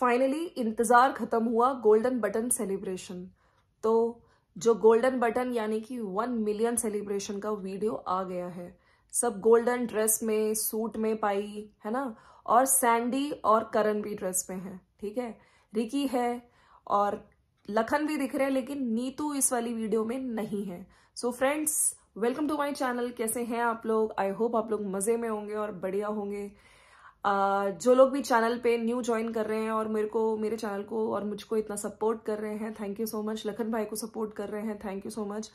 finally इंतज़ार ख़त्म हुआ गोल्डन बटन सेलिब्रेशन तो जो गोल्डन बटन यानी कि वन मिलियन सेलिब्रेशन का वीडियो आ गया है सब गोल्डन ड्रेस में सूट में पाई है ना और सैंडी और करण भी ड्रेस में है ठीक है रिकी है और लखन भी दिख रहे हैं लेकिन नीतू इस वाली वीडियो में नहीं है so friends welcome to my channel कैसे हैं आप लोग आई होप आप लोग मज़े में होंगे और बढ़िया होंगे जो लोग भी चैनल पे न्यू ज्वाइन कर रहे हैं और मेरे को मेरे चैनल को और मुझको इतना सपोर्ट कर रहे हैं thank you so much Lakhan भाई को सपोर्ट कर रहे हैं थैंक यू सो मच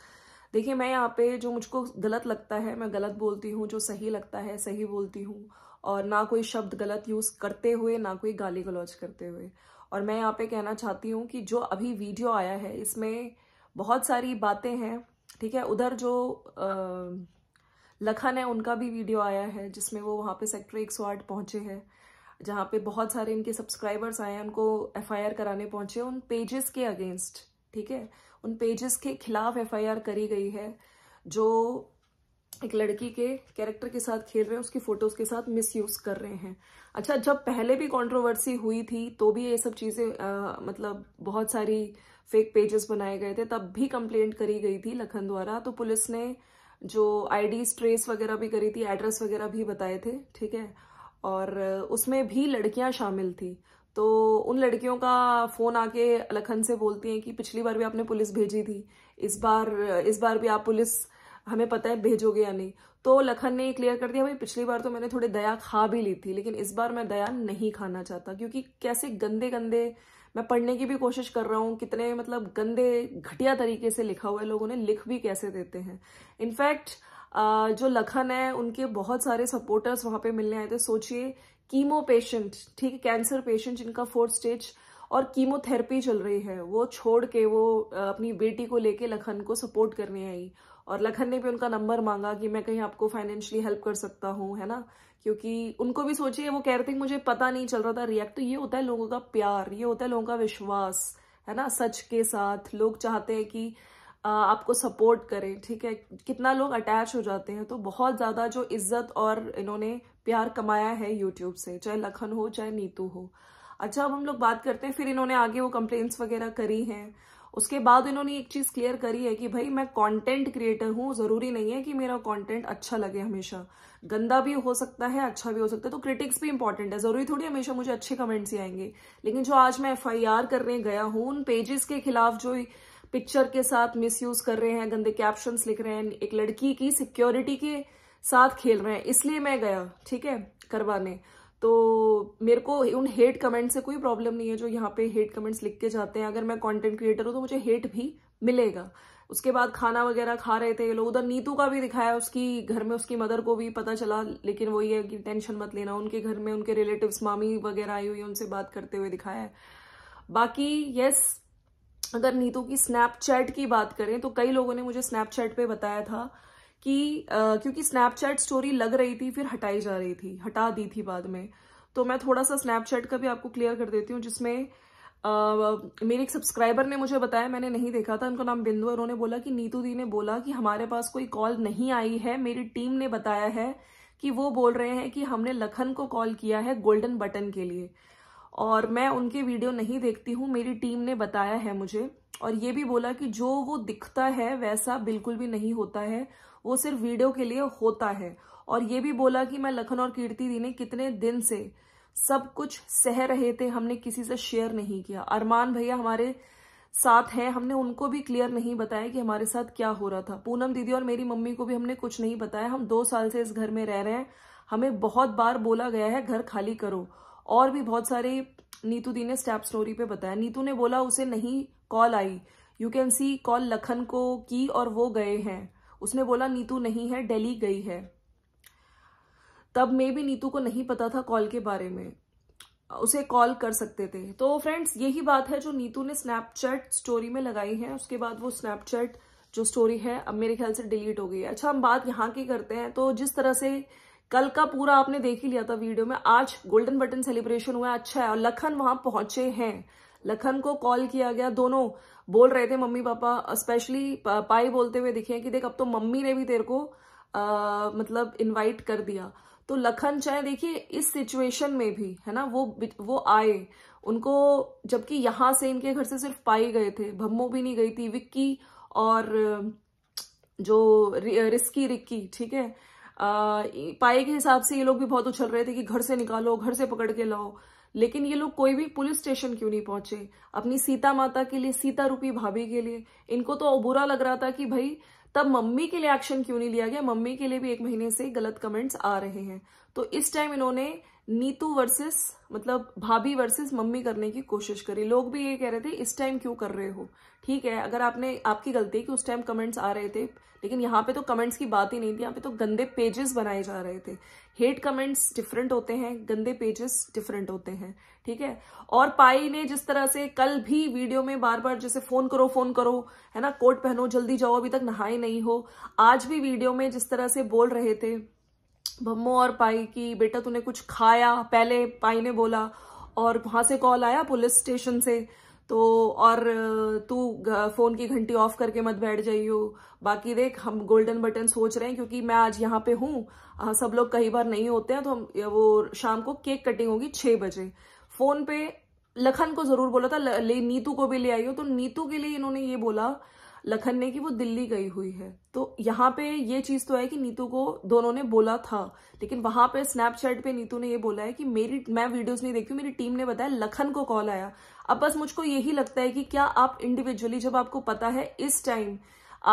देखिए मैं यहाँ पे जो मुझको गलत लगता है मैं गलत बोलती हूँ जो सही लगता है सही बोलती हूँ और ना कोई शब्द गलत यूज़ करते हुए ना कोई गाली गलौज करते हुए और मैं यहाँ पे कहना चाहती हूँ कि जो अभी वीडियो आया है इसमें बहुत सारी बातें हैं ठीक है उधर जो आ, लखन है उनका भी वीडियो आया है जिसमें वो वहाँ पे सेक्टर आठ पहुँचे हैं जहाँ पे बहुत सारे इनके सब्सक्राइबर्स आए हैं उनको एफआईआर कराने पहुँचे उन पेजेस के अगेंस्ट ठीक है उन पेजेस के खिलाफ एफआईआर करी गई है जो एक लड़की के कैरेक्टर के साथ खेल रहे हैं उसकी फोटोज के साथ मिसयूज कर रहे हैं अच्छा जब पहले भी कंट्रोवर्सी हुई थी तो भी ये सब चीज़ें मतलब बहुत सारी फेक पेजेस बनाए गए थे तब भी कंप्लेंट करी गई थी लखन द्वारा तो पुलिस ने जो आईडी ट्रेस वगैरह भी करी थी एड्रेस वगैरह भी बताए थे ठीक है और उसमें भी लड़कियां शामिल थी तो उन लड़कियों का फ़ोन आके लखन से बोलती हैं कि पिछली बार भी आपने पुलिस भेजी थी इस बार इस बार भी आप पुलिस हमें पता है भेजोगे या नहीं तो लखन ने ये क्लियर कर दिया भाई पिछली बार तो मैंने थोड़ी दया खा भी ली थी लेकिन इस बार मैं दया नहीं खाना चाहता क्योंकि कैसे गंदे गंदे मैं पढ़ने की भी कोशिश कर रहा हूँ कितने मतलब गंदे घटिया तरीके से लिखा हुआ है लोगों ने लिख भी कैसे देते हैं इनफैक्ट जो लखन है उनके बहुत सारे सपोर्टर्स वहां पे मिलने आए थे सोचिए कीमो पेशेंट ठीक है कैंसर पेशेंट जिनका फोर्थ स्टेज और कीमोथेरेपी चल रही है वो छोड़ के वो अपनी बेटी को लेके लखन को सपोर्ट करने आई और लखन ने भी उनका नंबर मांगा कि मैं कहीं आपको फाइनेंशियली हेल्प कर सकता हूँ है ना क्योंकि उनको भी सोचिए वो कह रहे थे मुझे पता नहीं चल रहा था रिएक्ट तो ये होता है लोगों का प्यार ये होता है लोगों का विश्वास है ना सच के साथ लोग चाहते हैं कि आपको सपोर्ट करें ठीक है कितना लोग अटैच हो जाते हैं तो बहुत ज़्यादा जो इज्जत और इन्होंने प्यार कमाया है यूट्यूब से चाहे लखन हो चाहे नीतू हो अच्छा अब हम लोग बात करते हैं फिर इन्होंने आगे वो कंप्लेन्ट्स वगैरह करी हैं उसके बाद इन्होंने एक चीज क्लियर करी है कि भाई मैं कंटेंट क्रिएटर हूं जरूरी नहीं है कि मेरा कंटेंट अच्छा लगे हमेशा गंदा भी हो सकता है अच्छा भी हो सकता है तो क्रिटिक्स भी इंपॉर्टेंट है जरूरी थोड़ी हमेशा मुझे अच्छे कमेंट्स ही आएंगे लेकिन जो आज मैं एफ करने गया हूं उन पेजेस के खिलाफ जो पिक्चर के साथ मिस कर रहे हैं गंदे कैप्शन लिख रहे हैं एक लड़की की सिक्योरिटी के साथ खेल रहे हैं इसलिए मैं गया ठीक है करवाने तो मेरे को उन हेट कमेंट्स से कोई प्रॉब्लम नहीं है जो यहाँ पे हेट कमेंट्स लिख के जाते हैं अगर मैं कंटेंट क्रिएटर हूँ तो मुझे हेट भी मिलेगा उसके बाद खाना वगैरह खा रहे थे ये लोग उधर नीतू का भी दिखाया उसकी घर में उसकी मदर को भी पता चला लेकिन वो ये कि टेंशन मत लेना उनके घर में उनके रिलेटिव्स मामी वगैरह आई हुई उनसे बात करते हुए दिखाया है बाकी यस अगर नीतू की स्नैपचैट की बात करें तो कई लोगों ने मुझे स्नैपचैट पे बताया था कि आ, क्योंकि स्नैपचैट स्टोरी लग रही थी फिर हटाई जा रही थी हटा दी थी बाद में तो मैं थोड़ा सा स्नैपचैट का भी आपको क्लियर कर देती हूँ जिसमें मेरे एक सब्सक्राइबर ने मुझे बताया मैंने नहीं देखा था उनका नाम बिंदु और उन्होंने बोला कि नीतू दी ने बोला कि हमारे पास कोई कॉल नहीं आई है मेरी टीम ने बताया है कि वो बोल रहे हैं कि हमने लखन को कॉल किया है गोल्डन बटन के लिए और मैं उनके वीडियो नहीं देखती हूँ मेरी टीम ने बताया है मुझे और ये भी बोला कि जो वो दिखता है वैसा बिल्कुल भी नहीं होता है वो सिर्फ वीडियो के लिए होता है और ये भी बोला कि मैं लखन और कीर्ति दी ने कितने दिन से सब कुछ सह रहे थे हमने किसी से शेयर नहीं किया अरमान भैया हमारे साथ हैं हमने उनको भी क्लियर नहीं बताया कि हमारे साथ क्या हो रहा था पूनम दीदी और मेरी मम्मी को भी हमने कुछ नहीं बताया हम दो साल से इस घर में रह रहे हैं हमें बहुत बार बोला गया है घर खाली करो और भी बहुत सारे नीतू दी ने स्टैप स्टोरी पे बताया नीतू ने बोला उसे नहीं कॉल आई you can see call Lakhan को की और वो गए हैं उसने बोला नीतू नहीं है दिल्ली गई है तब मे भी नीतू को नहीं पता था कॉल के बारे में उसे कॉल कर सकते थे तो फ्रेंड्स यही बात है जो नीतू ने स्नैपचैट स्टोरी में लगाई है उसके बाद वो स्नैपचैट जो स्टोरी है अब मेरे ख्याल से डिलीट हो गई है अच्छा हम बात यहाँ की करते हैं तो जिस तरह से कल का पूरा आपने देख ही लिया था वीडियो में आज गोल्डन बटन सेलिब्रेशन हुआ अच्छा है और लखन वहां पहुंचे हैं लखन को कॉल किया गया दोनों बोल रहे थे मम्मी पापा स्पेशली पाई बोलते हुए दिखे कि देख अब तो मम्मी ने भी तेरे को आ, मतलब इनवाइट कर दिया तो लखन चाहे देखिए इस सिचुएशन में भी है ना वो वो आए उनको जबकि यहां से इनके घर से सिर्फ पाई गए थे भम्मो भी नहीं गई थी विक्की और जो रिस्की रिक्की ठीक है पाए के हिसाब से ये लोग भी बहुत उछल रहे थे कि घर से निकालो घर से पकड़ के लाओ लेकिन ये लोग कोई भी पुलिस स्टेशन क्यों नहीं पहुंचे अपनी सीता माता के लिए सीता रूपी भाभी के लिए इनको तो बुरा लग रहा था कि भाई तब मम्मी के लिए एक्शन क्यों नहीं लिया गया मम्मी के लिए भी एक महीने से गलत कमेंट्स आ रहे हैं तो इस टाइम इन्होंने नीतू वर्सेस मतलब भाभी वर्सेस मम्मी करने की कोशिश करी लोग भी ये कह रहे थे इस टाइम क्यों कर रहे हो ठीक है अगर आपने आपकी गलती है कि उस टाइम कमेंट्स आ रहे थे लेकिन यहाँ पे तो कमेंट्स की बात ही नहीं थी यहाँ पे तो गंदे पेजेस बनाए जा रहे थे हेट कमेंट्स डिफरेंट होते हैं गंदे पेजेस डिफरेंट होते हैं ठीक है और पाई ने जिस तरह से कल भी वीडियो में बार बार जैसे फोन करो फोन करो है ना कोट पहनो जल्दी जाओ अभी तक नहाए नहीं हो आज भी वीडियो में जिस तरह से बोल रहे थे मम्मो और पाई की बेटा तूने कुछ खाया पहले पाई ने बोला और वहां से कॉल आया पुलिस स्टेशन से तो और तू फोन की घंटी ऑफ करके मत बैठ जाइयो बाकी देख हम गोल्डन बटन सोच रहे हैं क्योंकि मैं आज यहाँ पे हूँ सब लोग कई बार नहीं होते हैं तो हम वो शाम को केक कटिंग होगी छह बजे फोन पे लखन को जरूर बोला था ले नीतू को भी ले आई हो तो नीतू के लिए इन्होंने ये बोला लखन ने कि वो दिल्ली गई हुई है तो यहाँ पे ये चीज तो है कि नीतू को दोनों ने बोला था लेकिन वहां पे स्नैपचैट पे नीतू ने ये बोला है कि मेरी मैं वीडियोस नहीं देखती मेरी टीम ने बताया लखन को कॉल आया अब बस मुझको यही लगता है कि क्या आप इंडिविजुअली जब आपको पता है इस टाइम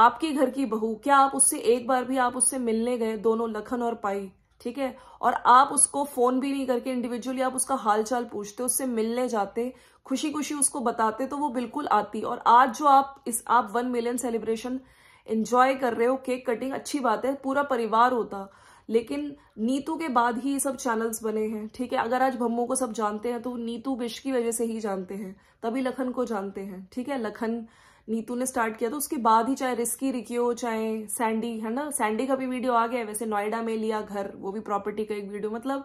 आपके घर की बहू क्या आप उससे एक बार भी आप उससे मिलने गए दोनों लखन और पाई ठीक है और आप उसको फोन भी नहीं करके इंडिविजुअली आप उसका हालचाल पूछते उससे मिलने जाते खुशी खुशी उसको बताते तो वो बिल्कुल आती और आज जो आप इस आप वन मिलियन सेलिब्रेशन एंजॉय कर रहे हो केक कटिंग अच्छी बात है पूरा परिवार होता लेकिन नीतू के बाद ही ये सब चैनल्स बने हैं ठीक है अगर आज भम्मो को सब जानते हैं तो नीतू विश की वजह से ही जानते हैं तभी लखन को जानते हैं ठीक है लखन नीतू ने स्टार्ट किया तो उसके बाद ही चाहे रिस्की रिकियो चाहे सैंडी है ना सैंडी का भी वीडियो आ गया वैसे नोएडा में लिया घर वो भी प्रॉपर्टी का एक वीडियो मतलब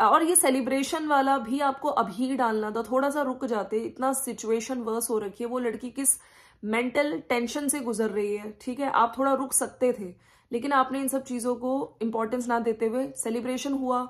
और ये सेलिब्रेशन वाला भी आपको अभी डालना था थोड़ा सा रुक जाते इतना सिचुएशन वर्स हो रखी है वो लड़की किस मेंटल टेंशन से गुजर रही है ठीक है आप थोड़ा रुक सकते थे लेकिन आपने इन सब चीज़ों को इम्पोर्टेंस ना देते हुए सेलिब्रेशन हुआ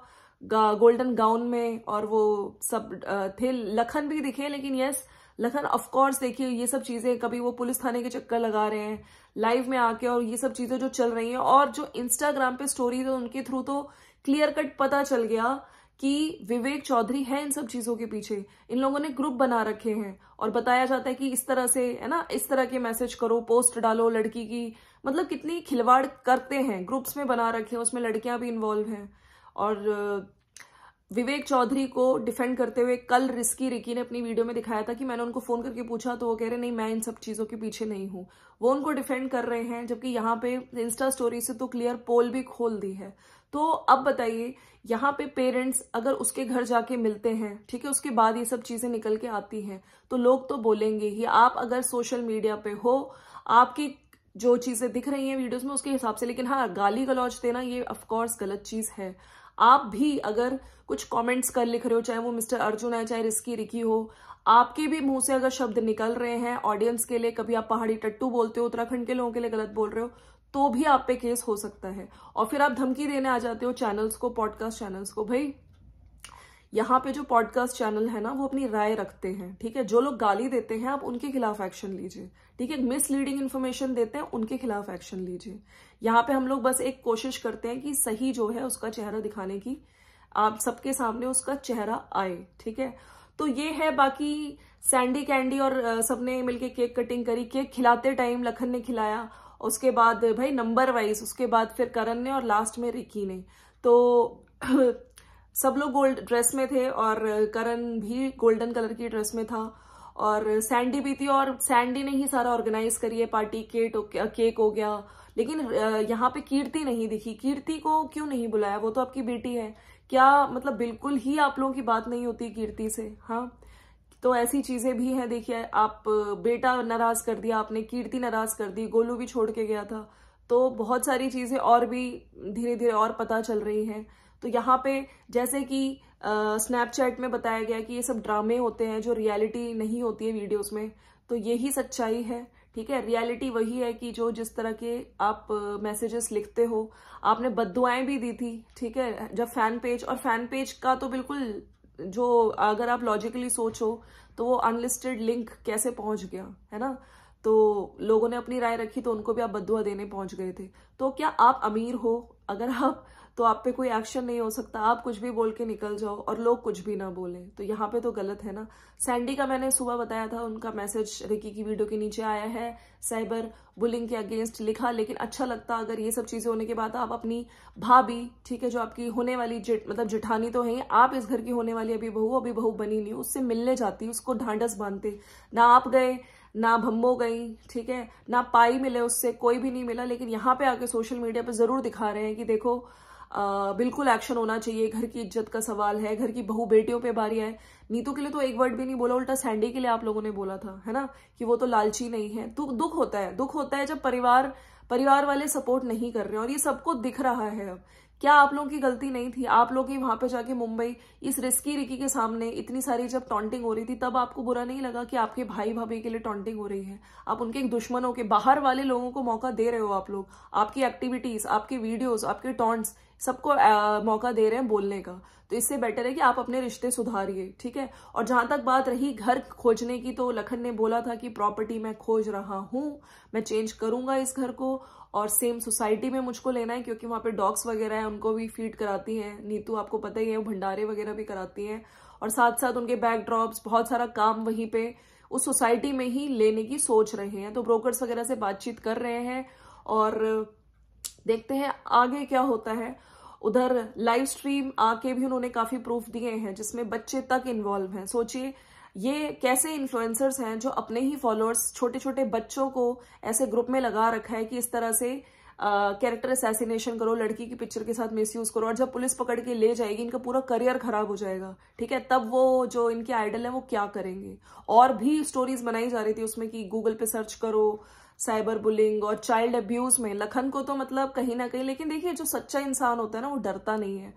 गोल्डन गाउन में और वो सब थे लखन भी दिखे लेकिन यस yes, लखन ऑफकोर्स देखिए ये सब चीजें कभी वो पुलिस थाने के चक्कर लगा रहे हैं लाइव में आके और ये सब चीजें जो चल रही हैं और जो इंस्टाग्राम पे स्टोरी है उनके थ्रू तो क्लियर कट पता चल गया कि विवेक चौधरी है इन सब चीजों के पीछे इन लोगों ने ग्रुप बना रखे हैं और बताया जाता है कि इस तरह से है ना इस तरह के मैसेज करो पोस्ट डालो लड़की की मतलब कितनी खिलवाड़ करते हैं ग्रुप्स में बना रखे हैं उसमें लड़कियां भी इन्वॉल्व हैं और विवेक चौधरी को डिफेंड करते हुए कल रिस्की रिकी ने अपनी वीडियो में दिखाया था कि मैंने उनको फोन करके पूछा तो वो कह रहे नहीं मैं इन सब चीजों के पीछे नहीं हूं वो उनको डिफेंड कर रहे हैं जबकि यहाँ पे इंस्टा स्टोरी से तो क्लियर पोल भी खोल दी है तो अब बताइए यहाँ पे पेरेंट्स अगर उसके घर जाके मिलते हैं ठीक है उसके बाद ये सब चीजें निकल के आती हैं तो लोग तो बोलेंगे ही आप अगर सोशल मीडिया पे हो आपकी जो चीजें दिख रही हैं वीडियोस में उसके हिसाब से लेकिन हाँ गाली गलौज देना ये ऑफकोर्स गलत चीज है आप भी अगर कुछ कमेंट्स कर लिख रहे हो चाहे वो मिस्टर अर्जुन है चाहे रिस्की रिकी हो आपके भी मुंह से अगर शब्द निकल रहे हैं ऑडियंस के लिए कभी आप पहाड़ी टट्टू बोलते हो उत्तराखंड के लोगों के लिए गलत बोल रहे हो तो भी आप पे केस हो सकता है और फिर आप धमकी देने आ जाते हो चैनल्स को पॉडकास्ट चैनल्स को भाई यहाँ पे जो पॉडकास्ट चैनल है ना वो अपनी राय रखते हैं ठीक है जो लोग गाली देते हैं आप उनके खिलाफ एक्शन लीजिए ठीक है मिसलीडिंग इन्फॉर्मेशन देते हैं उनके खिलाफ एक्शन लीजिए यहाँ पे हम लोग बस एक कोशिश करते हैं कि सही जो है उसका चेहरा दिखाने की आप सबके सामने उसका चेहरा आए ठीक है तो ये है बाकी सैंडी कैंडी और सबने मिलके केक कटिंग करी केक खिलाते टाइम लखन ने खिलाया उसके बाद भाई नंबर वाइज उसके बाद फिर करण ने और लास्ट में रिकी ने तो सब लोग गोल्ड ड्रेस में थे और करण भी गोल्डन कलर की ड्रेस में था और सैंडी भी थी और सैंडी ने ही सारा ऑर्गेनाइज करिए पार्टी केट केक हो गया लेकिन यहाँ पे कीर्ति नहीं दिखी कीर्ति को क्यों नहीं बुलाया वो तो आपकी बेटी है क्या मतलब बिल्कुल ही आप लोगों की बात नहीं होती कीर्ति से हाँ तो ऐसी चीजें भी हैं देखिए आप बेटा नाराज कर दिया आपने कीर्ति नाराज कर दी गोलू भी छोड़ के गया था तो बहुत सारी चीजें और भी धीरे धीरे और पता चल रही हैं तो यहाँ पे जैसे कि स्नैपचैट में बताया गया कि ये सब ड्रामे होते हैं जो रियलिटी नहीं होती है वीडियोस में तो यही सच्चाई है ठीक है रियलिटी वही है कि जो जिस तरह के आप मैसेजेस uh, लिखते हो आपने बदुआएं भी दी थी ठीक है जब फैन पेज और फैन पेज का तो बिल्कुल जो अगर आप लॉजिकली सोचो तो वो अनलिस्टेड लिंक कैसे पहुंच गया है ना तो लोगों ने अपनी राय रखी तो उनको भी आप बदुआ देने पहुंच गए थे तो क्या आप अमीर हो अगर आप तो आप पे कोई एक्शन नहीं हो सकता आप कुछ भी बोल के निकल जाओ और लोग कुछ भी ना बोले तो यहाँ पे तो गलत है ना सैंडी का मैंने सुबह बताया था उनका मैसेज रिकी की वीडियो के नीचे आया है साइबर बुलिंग के अगेंस्ट लिखा लेकिन अच्छा लगता अगर ये सब चीजें होने के बाद आप अपनी भाभी ठीक है जो आपकी होने वाली जिट मतलब जिठानी तो है आप इस घर की होने वाली अभी बहू अभी बहू बनी नहीं उससे मिलने जाती उसको ढांडस बांधते ना आप गए ना भम्बो गई ठीक है ना पाई मिले उससे कोई भी नहीं मिला लेकिन यहाँ पे आके सोशल मीडिया पे जरूर दिखा रहे हैं कि देखो आ, बिल्कुल एक्शन होना चाहिए घर की इज्जत का सवाल है घर की बहू बेटियों पे बारी है नीतू के लिए तो एक वर्ड भी नहीं बोला उल्टा सैंडी के लिए आप लोगों ने बोला था है ना कि वो तो लालची नहीं है तो दुख होता है दुख होता है जब परिवार परिवार वाले सपोर्ट नहीं कर रहे हैं और ये सबको दिख रहा है अब क्या आप लोगों की गलती नहीं थी आप लोग ही वहां पे जाके मुंबई इस रिस्की रिकी के सामने इतनी सारी जब टॉन्टिंग हो रही थी तब आपको बुरा नहीं लगा कि आपके भाई भाभी के लिए टॉन्टिंग हो रही है आप उनके दुश्मनों के बाहर वाले लोगों को मौका दे रहे हो आप लोग आपकी एक्टिविटीज आपके वीडियोज आपके टॉन्ट्स सबको मौका दे रहे हैं बोलने का तो इससे बेटर है कि आप अपने रिश्ते सुधारिए ठीक है और जहां तक बात रही घर खोजने की तो लखन ने बोला था कि प्रॉपर्टी मैं खोज रहा हूं मैं चेंज करूंगा इस घर को और सेम सोसाइटी में मुझको लेना है क्योंकि वहाँ पे डॉग्स वगैरह हैं उनको भी फीड कराती हैं नीतू आपको पता ही है वो भंडारे वगैरह भी कराती हैं और साथ साथ उनके बैकड्रॉप्स बहुत सारा काम वहीं पे उस सोसाइटी में ही लेने की सोच रहे हैं तो ब्रोकर्स वगैरह से बातचीत कर रहे हैं और देखते हैं आगे क्या होता है उधर लाइव स्ट्रीम आके भी उन्होंने काफी प्रूफ दिए हैं जिसमें बच्चे तक इन्वॉल्व हैं सोचिए ये कैसे इन्फ्लुएंसर्स हैं जो अपने ही फॉलोअर्स छोटे छोटे बच्चों को ऐसे ग्रुप में लगा रखा है कि इस तरह से कैरेक्टर असैसिनेशन करो लड़की की पिक्चर के साथ मिसयूज करो और जब पुलिस पकड़ के ले जाएगी इनका पूरा करियर खराब हो जाएगा ठीक है तब वो जो इनके आइडल है वो क्या करेंगे और भी स्टोरीज बनाई जा रही थी उसमें कि गूगल पे सर्च करो साइबर बुलिंग और चाइल्ड अब्यूज में लखन को तो मतलब कहीं ना कहीं लेकिन देखिए जो सच्चा इंसान होता है ना वो डरता नहीं है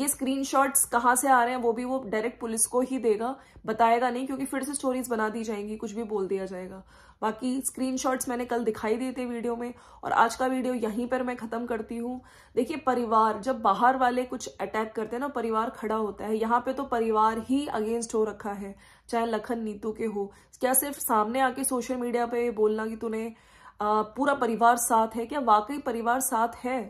ये स्क्रीन शॉट्स कहाँ से आ रहे हैं वो भी वो डायरेक्ट पुलिस को ही देगा बताएगा नहीं क्योंकि फिर से स्टोरीज बना दी जाएंगी कुछ भी बोल दिया जाएगा बाकी स्क्रीनशॉट्स मैंने कल दिखाई दिए थे वीडियो में और आज का वीडियो यहीं पर मैं ख़त्म करती हूँ देखिए परिवार जब बाहर वाले कुछ अटैक करते हैं ना परिवार खड़ा होता है यहाँ पे तो परिवार ही अगेंस्ट हो रखा है चाहे लखन नीतू के हो क्या सिर्फ सामने आके सोशल मीडिया पे बोलना कि तूने पूरा परिवार साथ है क्या वाकई परिवार साथ है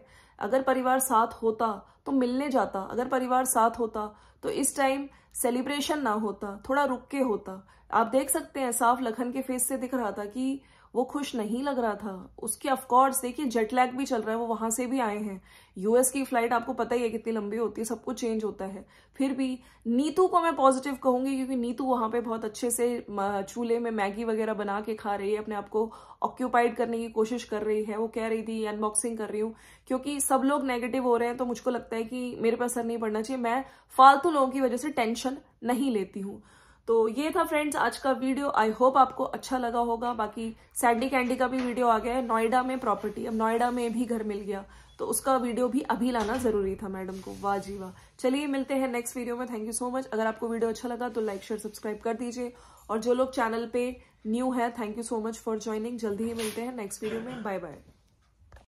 अगर परिवार साथ होता तो मिलने जाता अगर परिवार साथ होता तो इस टाइम सेलिब्रेशन ना होता थोड़ा रुक के होता आप देख सकते हैं साफ लखन के फेस से दिख रहा था कि वो खुश नहीं लग रहा था उसके अफकोर्स देखिए जेट लैग भी चल रहा है वो वहां से भी आए हैं यूएस की फ्लाइट आपको पता ही है कितनी लंबी होती है सब कुछ चेंज होता है फिर भी नीतू को मैं पॉजिटिव कहूंगी क्योंकि नीतू वहां पे बहुत अच्छे से चूल्हे में मैगी वगैरह बना के खा रही है अपने आप को ऑक्यूपाइड करने की कोशिश कर रही है वो कह रही थी अनबॉक्सिंग कर रही हूँ क्योंकि सब लोग नेगेटिव हो रहे हैं तो मुझको लगता है कि मेरे पर असर नहीं पड़ना चाहिए मैं फालतू लोगों की वजह से टेंशन नहीं लेती हूँ तो ये था फ्रेंड्स आज का वीडियो आई होप आपको अच्छा लगा होगा बाकी सैंडी कैंडी का भी वीडियो आ गया है नोएडा में प्रॉपर्टी अब नोएडा में भी घर मिल गया तो उसका वीडियो भी अभी लाना जरूरी था मैडम को वाह जी वाह चलिए मिलते हैं नेक्स्ट वीडियो में थैंक यू सो मच अगर आपको वीडियो अच्छा लगा तो लाइक शेयर सब्सक्राइब कर दीजिए और जो लोग चैनल पे न्यू है thank you so much for joining जल्दी ही मिलते हैं नेक्स्ट वीडियो में बाय बाय